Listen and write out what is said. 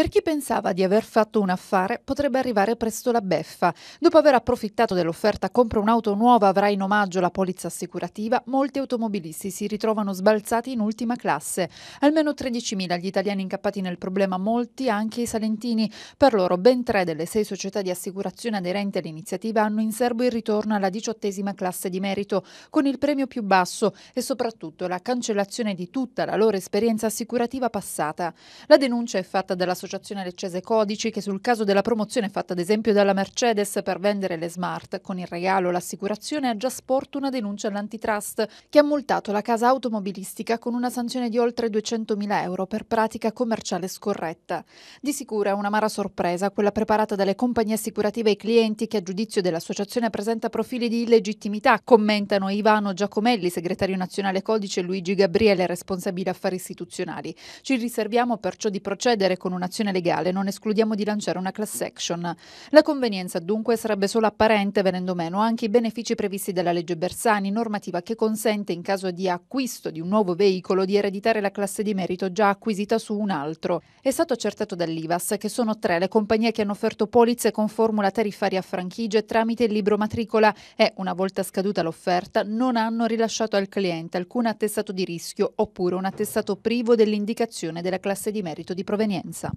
Per chi pensava di aver fatto un affare, potrebbe arrivare presto la beffa. Dopo aver approfittato dell'offerta Compra un'auto nuova, avrà in omaggio la polizza assicurativa, molti automobilisti si ritrovano sbalzati in ultima classe. Almeno 13.000 gli italiani incappati nel problema, molti anche i salentini. Per loro ben tre delle sei società di assicurazione aderenti all'iniziativa hanno in serbo il ritorno alla diciottesima classe di merito, con il premio più basso e soprattutto la cancellazione di tutta la loro esperienza assicurativa passata. La denuncia è fatta dalla società dell'Associazione Leccese Codici che sul caso della promozione fatta ad esempio dalla Mercedes per vendere le smart con il regalo l'assicurazione ha già sporto una denuncia all'antitrust che ha multato la casa automobilistica con una sanzione di oltre 200.000 euro per pratica commerciale scorretta. Di sicuro è una un'amara sorpresa quella preparata dalle compagnie assicurative ai clienti che a giudizio dell'associazione presenta profili di illegittimità, commentano Ivano Giacomelli, segretario nazionale Codice e Luigi Gabriele, responsabile affari istituzionali. Ci riserviamo perciò di procedere con un'azione un'azione legale, non escludiamo di lanciare una class action. La convenienza dunque sarebbe solo apparente venendo meno anche i benefici previsti dalla legge Bersani, normativa che consente in caso di acquisto di un nuovo veicolo di ereditare la classe di merito già acquisita su un altro. È stato accertato dall'IVAS che sono tre le compagnie che hanno offerto polizze con formula tariffaria a franchigie tramite il libro matricola e, una volta scaduta l'offerta, non hanno rilasciato al cliente alcun attestato di rischio oppure un attestato privo dell'indicazione della classe di merito di provenienza.